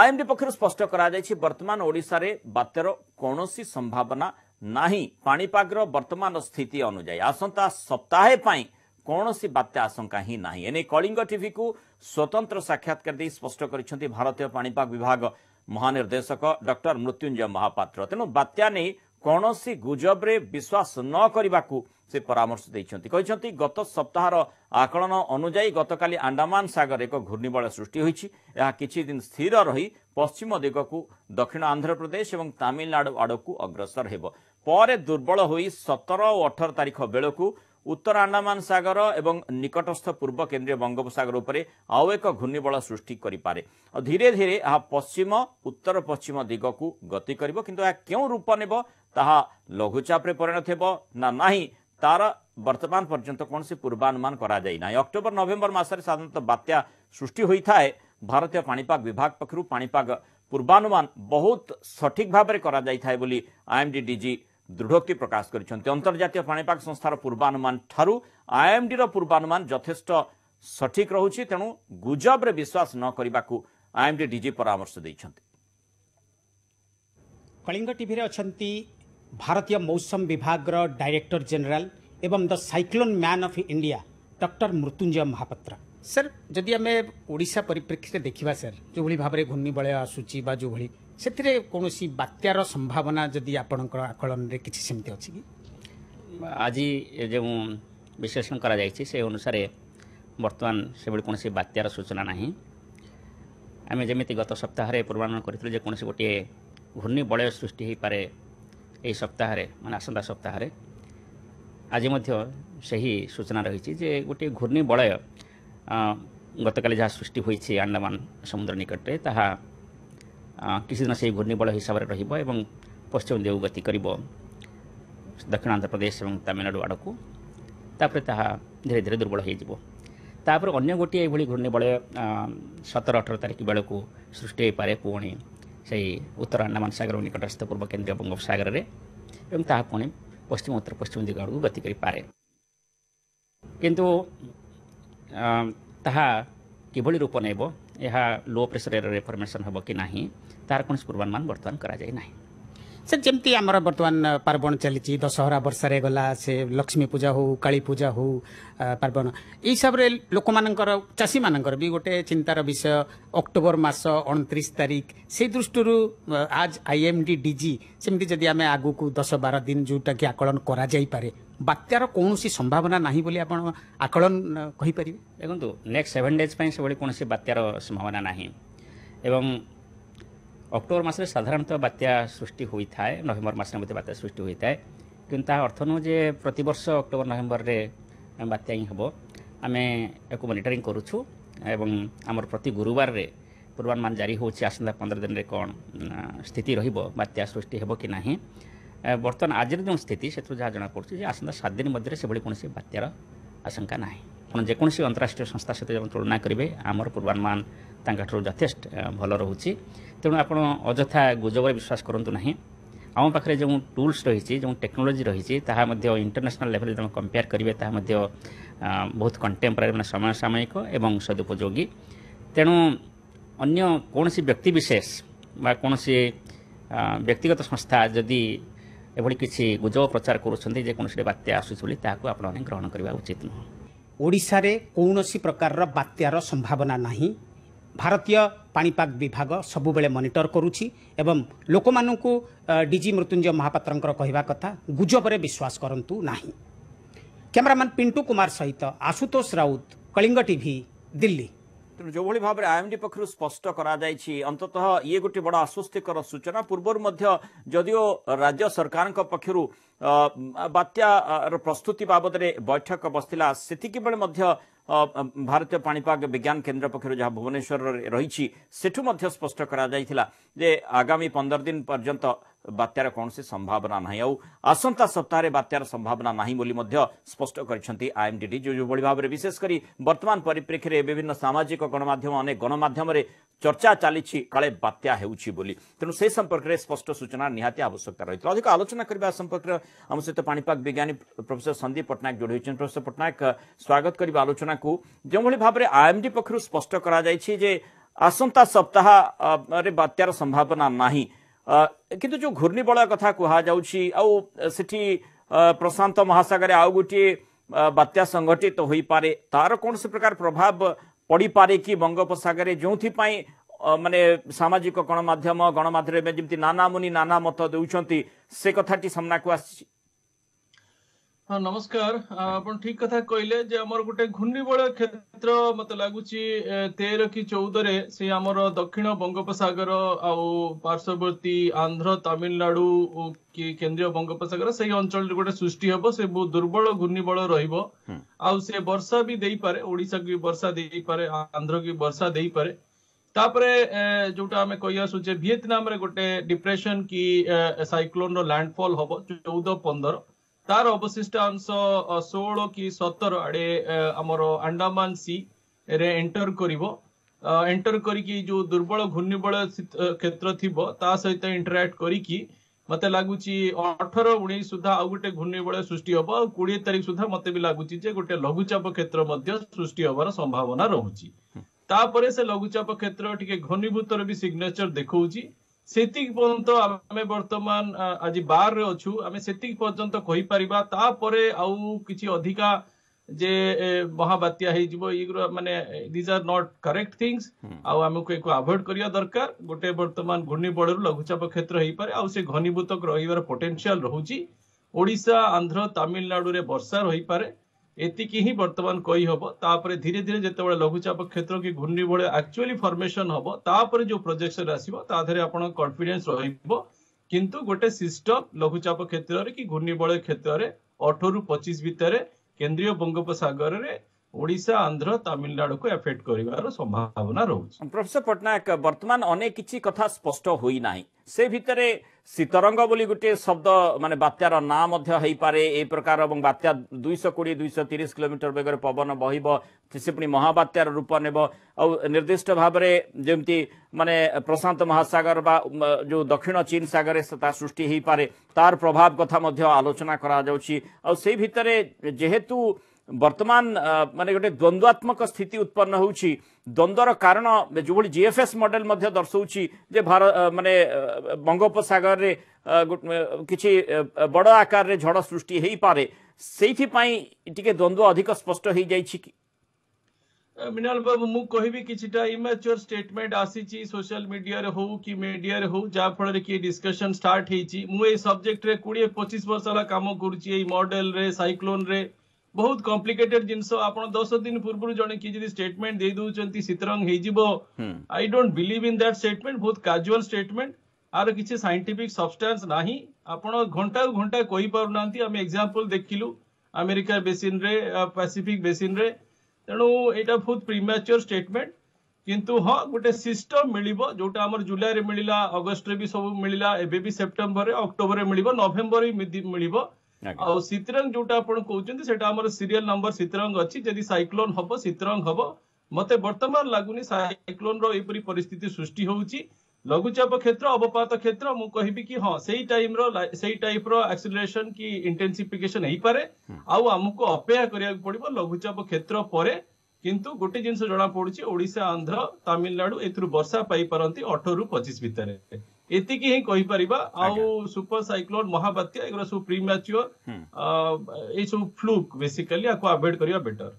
IMD পক্ষ স্পষ্ট করা যাই বর্তমান ওড়শার বাত্যার কৌশি সম্ভাবনা না পাপাগর বর্তমান স্থিতি অনুযায়ী আসন্তা সপ্তাহে পাই কৌশি বাত্যা আশঙ্কা হি না এনে কলিঙ্গ টিভি কু স্বতন্ত্র সাক্ষাৎকার দিয়ে স্পষ্ট করেছেন ভারতীয় পাপাগ বিভাগ মহানির্দেশক ডক্টর মৃত্যুঞ্জয় মহাপাত্র তেণু বাত্যা নিয়ে କୌଣସି ଗୁଜବରେ ବିଶ୍ୱାସ ନ କରିବାକୁ ସେ ପରାମର୍ଶ ଦେଇଛନ୍ତି କହିଛନ୍ତି ଗତ ସପ୍ତାହର ଆକଳନ ଅନୁଯାୟୀ ଗତକାଲି ଆଣ୍ଡାମାନ ସାଗରରେ ଏକ ଘୂର୍ଣ୍ଣିବଳୟ ସୃଷ୍ଟି ହୋଇଛି ଏହା କିଛିଦିନ ସ୍ଥିର ରହି ପଶ୍ଚିମ ଦିଗକୁ ଦକ୍ଷିଣ ଆନ୍ଧ୍ରପ୍ରଦେଶ ଏବଂ ତାମିଲନାଡୁ ଆଡ଼କୁ ଅଗ୍ରସର ହେବ ପରେ ଦୁର୍ବଳ ହୋଇ ସତର ଓ ଅଠର ତାରିଖ ବେଳକୁ ଉତ୍ତର ଆଣ୍ଡାମାନ ସାଗର ଏବଂ ନିକଟସ୍ଥ ପୂର୍ବ କେନ୍ଦ୍ରୀୟ ବଙ୍ଗୋପସାଗର ଉପରେ ଆଉ ଏକ ଘୂର୍ଣ୍ଣିବଳ ସୃଷ୍ଟି କରିପାରେ ଧୀରେ ଧୀରେ ଏହା ପଶ୍ଚିମ ଉତ୍ତର ପଶ୍ଚିମ ଦିଗକୁ ଗତି କରିବ କିନ୍ତୁ ଏହା କେଉଁ ରୂପ ନେବ ତାହା ଲଘୁଚାପରେ ପରିଣତ ହେବ ନା ନାହିଁ ତାର ବର୍ତ୍ତମାନ ପର୍ଯ୍ୟନ୍ତ କୌଣସି ପୂର୍ବାନୁମାନ କରାଯାଇ ନାହିଁ ଅକ୍ଟୋବର ନଭେମ୍ବର ମାସରେ ସାଧାରଣତଃ ବାତ୍ୟା ସୃଷ୍ଟି ହୋଇଥାଏ ଭାରତୀୟ ପାଣିପାଗ ବିଭାଗ ପକ୍ଷରୁ ପାଣିପାଗ ପୂର୍ବାନୁମାନ ବହୁତ ସଠିକ୍ ଭାବରେ କରାଯାଇଥାଏ ବୋଲି ଆଇଏମ୍ଡି ଡିଜି ଦୃଢ଼ୋକ୍ତି ପ୍ରକାଶ କରିଛନ୍ତି ଅନ୍ତର୍ଜାତୀୟ ପାଣିପାଗ ସଂସ୍ଥାର ପୂର୍ବାନୁମାନ ଠାରୁ ଆଇଏମ୍ଡିର ପୂର୍ବାନୁମାନ ଯଥେଷ୍ଟ ସଠିକ୍ ରହୁଛି ତେଣୁ ଗୁଜବରେ ବିଶ୍ୱାସ ନ କରିବାକୁ ଆଇଏମ୍ଡି ଡିଜି ପରାମର୍ଶ ଦେଇଛନ୍ତି କଳିଙ୍ଗ ଟିଭିରେ ଅଛନ୍ତି ଭାରତୀୟ ମୌସମ ବିଭାଗର ଡାଇରେକ୍ଟର ଜେନେରାଲ ଏବଂ the cyclone man of India doctor Mrutyunjay Mohapatra sir ଯଦି ଆମେ ଓଡ଼ିଶା ପରିପ୍ରେକ୍ଷୀରେ ଦେଖିବା ସାର୍ ଯେଉଁଭଳି ଭାବରେ ଘୂର୍ଣ୍ଣିବଳୟ ଆସୁଛି ବା ଯେଉଁଭଳି ସେଥିରେ କୌଣସି ବାତ୍ୟାର ସମ୍ଭାବନା ଯଦି ଆପଣଙ୍କର ଆକଳନରେ କିଛି ସେମିତି ଅଛି କି ଆଜି ଯେଉଁ ବିଶ୍ଳେଷଣ କରାଯାଇଛି ସେ ଅନୁସାରେ ବର୍ତ୍ତମାନ ସେଭଳି କୌଣସି ବାତ୍ୟାର ସୂଚନା ନାହିଁ ଆମେ ଯେମିତି ଗତ ସପ୍ତାହରେ ପୂର୍ବାନ କରିଥିଲୁ ଯେ କୌଣସି ଗୋଟିଏ ଘୂର୍ଣ୍ଣିବଳୟ ସୃଷ୍ଟି ହୋଇପାରେ ଏହି ସପ୍ତାହରେ ମାନେ ଆସନ୍ତା ସପ୍ତାହରେ ଆଜି ମଧ୍ୟ ସେହି ସୂଚନା ରହିଛି ଯେ ଗୋଟିଏ ଘୂର୍ଣ୍ଣିବଳୟ ଗତକାଲି ଯାହା ସୃଷ୍ଟି ହୋଇଛି ଆଣ୍ଡାମାନ ସମୁଦ୍ର ନିକଟରେ ତାହା কিছুদিন সেই ঘূর্ণিবଳ ହିସାବରେ ରହିବ ଏବଂ ପଶ୍ଚିମ ଦେଉ ଗତି କରିବ ଦକ୍ଷିଣାନ୍ଧ୍ର ପ୍ରଦେଶ ଏବଂ ତାମିଲନାଡ଼ୁ ଆଡ଼କୁ ତାପରେ ତାହା ଧୀରେ ଧୀରେ ଦୁର୍ବଳ ହୋଇଯିବ ତାପରେ ଅନ୍ୟ ଗୋଟିଏ ଏଭଳି ଘୂର୍ଣ୍ଣିବଳୟ ସତର ଅଠର ତାରିଖ ବେଳକୁ ସୃଷ୍ଟି ହୋଇପାରେ ପୁଣି ସେହି ଉତ୍ତର ଆଣ୍ଡାମାନ ସାଗର ନିକଟସ୍ଥ ପୂର୍ବ କେନ୍ଦ୍ରୀୟ ବଙ୍ଗୋପସାଗରରେ ଏବଂ ତାହା ପୁଣି ପଶ୍ଚିମ ଉତ୍ତର ପଶ୍ଚିମ ଦିଗ ଆଡ଼କୁ ଗତି କରିପାରେ କିନ୍ତୁ ତାହା କିଭଳି ରୂପ ନେବ ଏହା ଲୋ ପ୍ରେସର ଏରିଆରେ ଫର୍ମେସନ୍ ହେବ କି ନାହିଁ ତାହାର କୌଣସି ପୂର୍ବାନୁମାନ ବର୍ତ୍ତମାନ କରାଯାଇ ନାହିଁ ସାର୍ ଯେମିତି ଆମର ବର୍ତ୍ତମାନ ପାର୍ବଣ ଚାଲିଛି ଦଶହରା ବର୍ଷାରେ ଗଲା ସେ ଲକ୍ଷ୍ମୀ ପୂଜା ହଉ କାଳୀ ପୂଜା ହଉ ପାର୍ବଣ ଏଇ ହିସାବରେ ଲୋକମାନଙ୍କର ଚାଷୀମାନଙ୍କର ବି ଗୋଟେ ଚିନ୍ତାର ବିଷୟ ଅକ୍ଟୋବର ମାସ ଅଣତିରିଶ ତାରିଖ ସେଇ ଦୃଷ୍ଟିରୁ ଆଜ୍ ଆଇଏମ୍ଡି ଡିଜି ସେମିତି ଯଦି ଆମେ ଆଗକୁ ଦଶ ବାର ଦିନ ଯେଉଁଟାକି ଆକଳନ କରାଯାଇପାରେ ବାତ୍ୟାର କୌଣସି ସମ୍ଭାବନା ନାହିଁ ବୋଲି ଆପଣ ଆକଳନ କହିପାରିବେ ଦେଖନ୍ତୁ ନେକ୍ସଟ ସେଭେନ୍ ଡେଜ୍ ପାଇଁ ସେଭଳି କୌଣସି ବାତ୍ୟାର ସମ୍ଭାବନା ନାହିଁ ଏବଂ অক্টোবর মাসে সাধারণত বাত্যা সৃষ্টি হয়ে নভেম্বর মাসে মধ্যে বাত্যা সৃষ্টি হয়ে থাকে কিন্তু তা অর্থ নু যে প্রতবর্ষ অক্টোবর নভেম্বরের বাত্যা হব আমি একু মনিটরিং করুছু এবং আমার প্রতি গুরুবার পূর্বানুমান জারি হচ্ছে আসন্তা পনেরো দিনের কম স্থিতি রহব বাত্যা সৃষ্টি হব কি না বর্তমান আজের যে স্থিতি সেতু যা জনাপড়ছে যে আসন্তা সাত দিন মধ্যে সেভাবে কোণী বাত্যার আশঙ্কা না ଆପଣ ଯେକୌଣସି ଅନ୍ତରାଷ୍ଟ୍ରୀୟ ସଂସ୍ଥା ସହିତ ଯେମିତି ତୁଳନା କରିବେ ଆମର ପୂର୍ବାନୁମାନ ତାଙ୍କଠାରୁ ଯଥେଷ୍ଟ ଭଲ ରହୁଛି ତେଣୁ ଆପଣ ଅଯଥା ଗୁଜବରେ ବିଶ୍ୱାସ କରନ୍ତୁ ନାହିଁ ଆମ ପାଖରେ ଯେଉଁ ଟୁଲ୍ସ ରହିଛି ଯେଉଁ ଟେକ୍ନୋଲୋଜି ରହିଛି ତାହା ମଧ୍ୟ ଇଣ୍ଟରନ୍ୟାସନାଲ୍ ଲେଭେଲ୍ରେ ତୁମେ କମ୍ପେୟାର କରିବେ ତାହା ମଧ୍ୟ ବହୁତ କଣ୍ଟେମ୍ପରାରୀ ମାନେ ସମସାମୟିକ ଏବଂ ସଦୁପଯୋଗୀ ତେଣୁ ଅନ୍ୟ କୌଣସି ବ୍ୟକ୍ତିବିଶେଷ ବା କୌଣସି ବ୍ୟକ୍ତିଗତ ସଂସ୍ଥା ଯଦି ଏଭଳି କିଛି ଗୁଜବ ପ୍ରଚାର କରୁଛନ୍ତି ଯେ କୌଣସିଟି ବାତ୍ୟା ଆସୁଛି ବୋଲି ତାହାକୁ ଆପଣମାନେ ଗ୍ରହଣ କରିବା ଉଚିତ ନୁହଁ ଓଡ଼ିଶାରେ କୌଣସି ପ୍ରକାରର ବାତ୍ୟାର ସମ୍ଭାବନା ନାହିଁ ଭାରତୀୟ ପାଣିପାଗ ବିଭାଗ ସବୁବେଳେ ମନିଟର କରୁଛି ଏବଂ ଲୋକମାନଙ୍କୁ ଡିଜି ମୃତ୍ୟୁଞ୍ଜୟ ମହାପାତ୍ରଙ୍କର କହିବା କଥା ଗୁଜବରେ ବିଶ୍ୱାସ କରନ୍ତୁ ନାହିଁ କ୍ୟାମେରାମ୍ୟାନ୍ ପିଣ୍ଟୁ କୁମାର ସହିତ ଆଶୁତୋଷ ରାଉତ କଳିଙ୍ଗ ଟିଭି ଦିଲ୍ଲୀ ତେଣୁ ଯେଉଁଭଳି ଭାବରେ ଆଇଏମ୍ଡି ପକ୍ଷରୁ ସ୍ପଷ୍ଟ କରାଯାଇଛି ଅନ୍ତତଃ ଇଏ ଗୋଟିଏ ବଡ଼ ଆଶ୍ୱସ୍ତିକର ସୂଚନା ପୂର୍ବରୁ ମଧ୍ୟ ଯଦିଓ ରାଜ୍ୟ ସରକାରଙ୍କ ପକ୍ଷରୁ ବାତ୍ୟାର ପ୍ରସ୍ତୁତି ବାବଦରେ ବୈଠକ ବସିଥିଲା ସେତିକି ବେଳେ ମଧ୍ୟ ଭାରତୀୟ ପାଣିପାଗ ବିଜ୍ଞାନ କେନ୍ଦ୍ର ପକ୍ଷରୁ ଯାହା ଭୁବନେଶ୍ୱରରେ ରହିଛି ସେଠୁ ମଧ୍ୟ ସ୍ପଷ୍ଟ କରାଯାଇଥିଲା ଯେ ଆଗାମୀ ପନ୍ଦର ଦିନ ପର୍ଯ୍ୟନ୍ତ बात्यार कौन संभावना ना आसंता सप्ताह बात्यार संभावना नहीं स्पष्ट कर आईएमडी जो जो भाव में विशेषकर वर्तमान परिप्रेक्षी में विभिन्न सामाजिक गणमाम अनेक गणमाम चर्चा चली काले बात्या तेणु से संपर्क में स्पष्ट सूचना निहाती आवश्यकता रही है अधिक आलोचना करने संपर्क आम सहित पापाग विज्ञानी प्रोफेसर संदीप पट्टनायक जोड़ होती प्रोफेसर पट्टनायक स्वागत करने आलोचना को जो भाव में आईएमडी पक्ष स्पष्ट कर आसंता सप्ताह बात्यार संभावना नहीं କିନ୍ତୁ ଯେଉଁ ଘୂର୍ଣ୍ଣିବଳୟ କଥା କୁହାଯାଉଛି ଆଉ ସେଠି ପ୍ରଶାନ୍ତ ମହାସାଗରରେ ଆଉ ଗୋଟିଏ ବାତ୍ୟା ସଂଗଠିତ ହୋଇପାରେ ତାର କୌଣସି ପ୍ରକାର ପ୍ରଭାବ ପଡ଼ିପାରେ କି ବଙ୍ଗୋପସାଗରରେ ଯେଉଁଥିପାଇଁ ମାନେ ସାମାଜିକ ଗଣମାଧ୍ୟମ ଗଣମାଧ୍ୟମରେ ଯେମିତି ନାନାମୁନି ନାନା ମତ ଦେଉଛନ୍ତି ସେ କଥାଟି ସାମ୍ନାକୁ ଆସିଛି ହଁ ନମସ୍କାର ଆପଣ ଠିକ କଥା କହିଲେ ଯେ ଆମର ଗୋଟେ ଘୂର୍ଣ୍ଣିବଳୟ କ୍ଷେତ୍ର ମତେ ଲାଗୁଛି ତେର କି ଚଉଦରେ ସେ ଆମର ଦକ୍ଷିଣ ବଙ୍ଗୋପସାଗର ଆଉ ପାର୍ଶ୍ଵବର୍ତ୍ତୀ ଆନ୍ଧ୍ର ତାମିଲନାଡୁ କି କେନ୍ଦ୍ରୀୟ ବଙ୍ଗୋପସାଗର ସେଇ ଅଞ୍ଚଳରେ ଗୋଟେ ସୃଷ୍ଟି ହବ ସେ ବହୁତ ଦୁର୍ବଳ ଘୂର୍ଣ୍ଣିବଳ ରହିବ ଆଉ ସେ ବର୍ଷା ବି ଦେଇପାରେ ଓଡ଼ିଶାକୁ ବି ବର୍ଷା ଦେଇପାରେ ଆନ୍ଧ୍ରକୁ ବି ବର୍ଷା ଦେଇପାରେ ତାପରେ ଯୋଉଟା ଆମେ କହି ଆସୁଛେ ଭିଏତନାମରେ ଗୋଟେ ଡିପ୍ରେସନ କି ସାଇକ୍ଲୋନ୍ ର ଲ୍ୟାଣ୍ଡଫଲ୍ ହବ ଚଉଦ ପନ୍ଦର ତାର ଅବଶିଷ୍ଟ ଅଂଶ ଷୋହଳ କି ସତର ଆଡେ ଆମର ଆଣ୍ଡାମାନ ସି ରେ ଏଣ୍ଟର କରିବ ଏଣ୍ଟର କରିକି ଯୋଉ ଦୁର୍ବଳ ଘୂର୍ଣ୍ଣିବଳୟ କ୍ଷେତ୍ର ଥିବ ତା ସହିତ ଇଣ୍ଟରାକ୍ଟ କରିକି ମତେ ଲାଗୁଛି ଅଠର ଉଣେଇଶ ସୁଦ୍ଧା ଆଉ ଗୋଟେ ଘୂର୍ଣ୍ଣିବଳୟ ସୃଷ୍ଟି ହବ ଆଉ କୋଡିଏ ତାରିଖ ସୁଦ୍ଧା ମତେ ବି ଲାଗୁଛି ଯେ ଗୋଟେ ଲଘୁଚାପ କ୍ଷେତ୍ର ମଧ୍ୟ ସୃଷ୍ଟି ହବାର ସମ୍ଭାବନା ରହୁଛି ତାପରେ ସେ ଲଘୁଚାପ କ୍ଷେତ୍ର ଟିକେ ଘନୀଭୂତର ବି ସିଗ୍ନେଚର ଦେଖଉଛି ସେତିକି ପର୍ଯ୍ୟନ୍ତ ଆମେ ବର୍ତ୍ତମାନ ଆଜି ବାରରେ ଅଛୁ ଆମେ ସେତିକି ପର୍ଯ୍ୟନ୍ତ କହିପାରିବା ତାପରେ ଆଉ କିଛି ଅଧିକା ଯେ ମହାବାତ୍ୟା ହେଇଯିବ ଏଗୁରା ମାନେ these are not correct things ଆଉ ଆମକୁ ଏକୁ ଆଭଏଡ୍ କରିବା ଦରକାର ଗୋଟେ ବର୍ତ୍ତମାନ ଘୂର୍ଣ୍ଣିବଳରୁ ଲଘୁଚାପ କ୍ଷେତ୍ର ହେଇପାରେ ଆଉ ସେ ଘନୀଭୂତ ରହିବାର ପୋଟେନସିଆଲ ରହୁଛି ଓଡ଼ିଶା ଆନ୍ଧ୍ର ତାମିଲନାଡୁରେ ବର୍ଷା ରହିପାରେ एति ही कही हम तापर धीरे धीरे जो लघुचाप क्षेत्र की घूर्णी भले एक्चुअली फॉर्मेशन हम तापर जो प्रोजेक्शन आसवे आप कन्फिडेन्स रु गोटे सिस्टम लघुचाप क्षेत्र में कि घूर्णी बल क्षेत्र में अठर रु पचिश भितर केन्द्रीय बंगोपसगर में ଓଡ଼ିଶା ଆନ୍ଧ୍ର ତାମିଲନାଡୁକୁ ଏଫେକ୍ଟ କରିବାର ସମ୍ଭାବନା ରହୁଛି ପ୍ରଫେସର ପଟ୍ଟନାୟକ ବର୍ତ୍ତମାନ ଅନେକ କିଛି କଥା ସ୍ପଷ୍ଟ ହୋଇନାହିଁ ସେ ଭିତରେ ଶୀତରଙ୍ଗ ବୋଲି ଗୋଟିଏ ଶବ୍ଦ ମାନେ ବାତ୍ୟାର ନାଁ ମଧ୍ୟ ହେଇପାରେ ଏ ପ୍ରକାର ଏବଂ ବାତ୍ୟା ଦୁଇଶହ କୋଡ଼ିଏ ଦୁଇଶହ ତିରିଶ କିଲୋମିଟର ବେଗରେ ପବନ ବହିବ ସେ ପୁଣି ମହାବାତ୍ୟାର ରୂପ ନେବ ଆଉ ନିର୍ଦ୍ଦିଷ୍ଟ ଭାବରେ ଯେମିତି ମାନେ ପ୍ରଶାନ୍ତ ମହାସାଗର ବା ଯେଉଁ ଦକ୍ଷିଣ ଚୀନ ସାଗରରେ ତା ସୃଷ୍ଟି ହେଇପାରେ ତାର ପ୍ରଭାବ କଥା ମଧ୍ୟ ଆଲୋଚନା କରାଯାଉଛି ଆଉ ସେଇ ଭିତରେ ଯେହେତୁ বর্তমান মানে গোটে দ্বন্দ্বাত্মক স্থিতি উৎপন্ন হচ্ছে দ্বন্দ্বর কারণ যেভাবে জিএফএস মডেল মধ্যে দর্শাউছি যে ভারত মানে বঙ্গোপসাগরে কিছু বড় আকারে ঝড় সৃষ্টি হয়ে পড়ে সেইপাই টিকে দ্বন্দ্ব অধিক স্পষ্ট হয়ে যাই ମିନାଲ ବାବୁ ମୁଁ କହିବି କିଛିଟା ଇମାଚୁର ଷ୍ଟେଟମେଣ୍ଟ ଆସିଛି ସୋସିଆଲ ମିଡିଆରେ ହଉ କି ମିଡିଆରେ ହଉ ଯାହାଫଳରେ କି ଡିସ୍କସନ ଷ୍ଟାର୍ଟ ହେଇଛି ମୁଁ ଏଇ ସବଜେକ୍ଟରେ କୋଡ଼ିଏ ପଚିଶ ବର୍ଷ ହେଲା କାମ କରୁଛି ଏଇ ମଡେଲରେ ସାଇକ୍ଲୋନରେ बहुत कॉम्प्लिकेटेड जिन दस दिन पूर्व जन किसी स्टेटमेंट दे दूसरी Sitrang I don't believe in that statement बहुत काजुअल स्टेटमेंट आर किसी सैंटीफिक सबस्टा ना आपड़ घंटा घंटा कही पार ना आम एक्जामपल देख लु आमेरिका बेसीन पैसीफिक बेसीन तेणु यहाँ बहुत प्रिमाच्योर स्टेटमेंट किंतु हाँ गोटे सिस्टम मिले जोटा जुलाई में मिलला अगस्ट भी सब मिलला एबि सेप्टेम्बर अक्टोबर में मिल नवेम्बर भी मिल ଆଉ ଶୀତରଙ୍ଗ ଯୋଉଟା ଆପଣ କହୁଛନ୍ତି ସେଟା ଆମର ସିରିଏଲ ନମ୍ବର ଶୀତରଙ୍ଗ ଅଛି ଯଦି ସାଇକ୍ଲୋନ ହବ ଶୀତରଙ୍ଗ ହବ ମତେ ବର୍ତ୍ତମାନ ଲାଗୁନି ସାଇକ୍ଲୋନର ଏପରି ପରିସ୍ଥିତି ସୃଷ୍ଟି ହଉଛି ଲଘୁଚାପ କ୍ଷେତ୍ର ଅବପାତ କ୍ଷେତ୍ର ମୁଁ କହିବି କି ହଁ ସେଇ ଟାଇମର ସେଇ ଟାଇପର ଆକ୍ସିଲେସନ କି ଇଣ୍ଟେନ୍ସିଫିକେସନ ହେଇପାରେ ଆଉ ଆମକୁ ଅପେକ୍ଷା କରିବାକୁ ପଡିବ ଲଘୁଚାପ କ୍ଷେତ୍ର ପରେ କିନ୍ତୁ ଗୋଟେ ଜିନିଷ ଜଣା ପଡୁଛି ଓଡ଼ିଶା ଆନ୍ଧ୍ର ତାମିଲନାଡୁ ଏଥିରୁ ବର୍ଷା ପାଇପାରନ୍ତି ଅଠରରୁ ପଚିଶ ଭିତରେ ଏତିକି ହିଁ କହିପାରିବା ଆଉ ସୁପର ସାଇକ୍ଲୋନ ମହାବାତ୍ୟା ଏଗୁରା ସବୁ ପ୍ରିମ୍ୟାଚୁଅର ଏଇ ସବୁ ଫ୍ଲୁକ୍ ବେସିକାଲି ଆକୁ ଆଭଏଡ୍ କରିବା ବେଟର